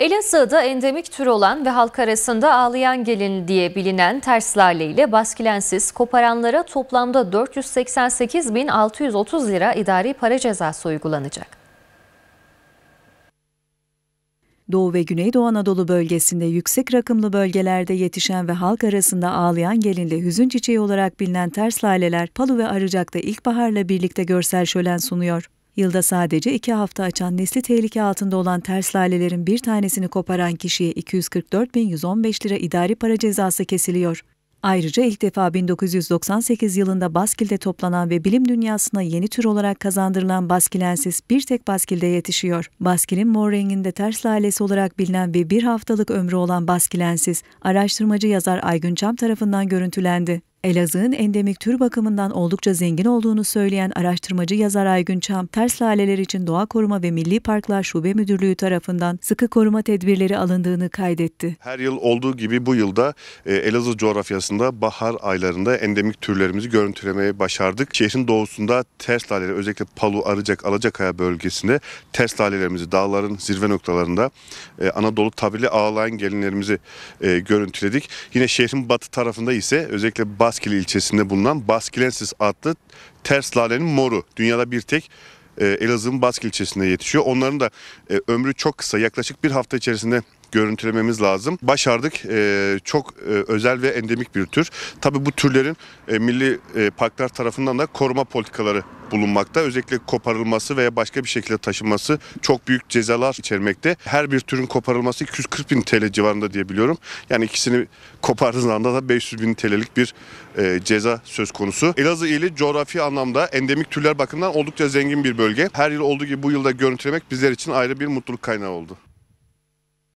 Elazığ'da endemik tür olan ve halk arasında ağlayan gelin diye bilinen ters ile baskilensiz koparanlara toplamda 488.630 lira idari para cezası uygulanacak. Doğu ve Güneydoğu Anadolu bölgesinde yüksek rakımlı bölgelerde yetişen ve halk arasında ağlayan gelinle hüzün çiçeği olarak bilinen ters laleler Palu ve Arıcak'ta ilkbaharla birlikte görsel şölen sunuyor. Yılda sadece iki hafta açan nesli tehlike altında olan ters lalelerin bir tanesini koparan kişiye 244.115 lira idari para cezası kesiliyor. Ayrıca ilk defa 1998 yılında Baskil'de toplanan ve bilim dünyasına yeni tür olarak kazandırılan baskilensiz bir tek Baskil'de yetişiyor. Baskil'in mor renginde ters lalesi olarak bilinen ve bir haftalık ömrü olan baskilensiz, araştırmacı yazar Aygün Çam tarafından görüntülendi. Elazığ'ın endemik tür bakımından oldukça zengin olduğunu söyleyen araştırmacı yazar Aygün Çam, ters laleler için Doğa Koruma ve Milli Parklar Şube Müdürlüğü tarafından sıkı koruma tedbirleri alındığını kaydetti. Her yıl olduğu gibi bu yılda e, Elazığ coğrafyasında bahar aylarında endemik türlerimizi görüntülemeye başardık. Şehrin doğusunda ters laleler özellikle Palu, Arıcak, Alacakaya bölgesinde ters lalelerimizi dağların zirve noktalarında e, Anadolu tabirli ağlayan gelinlerimizi e, görüntüledik. Yine şehrin batı tarafında ise özellikle batı Baskil ilçesinde bulunan Baskilensis adlı ters lalenin moru. Dünyada bir tek e, Elazığ'ın Baskil ilçesinde yetişiyor. Onların da e, ömrü çok kısa yaklaşık bir hafta içerisinde görüntülememiz lazım. Başardık. E, çok e, özel ve endemik bir tür. Tabii bu türlerin e, milli e, parklar tarafından da koruma politikaları bulunmakta. Özellikle koparılması veya başka bir şekilde taşınması çok büyük cezalar içermekte. Her bir türün koparılması 240 bin TL civarında diye biliyorum. Yani ikisini kopardığınız anda da 500 bin TL'lik bir e, ceza söz konusu. Elazığ ili coğrafi anlamda endemik türler bakımından oldukça zengin bir bölge. Her yıl olduğu gibi bu yılda görüntülemek bizler için ayrı bir mutluluk kaynağı oldu.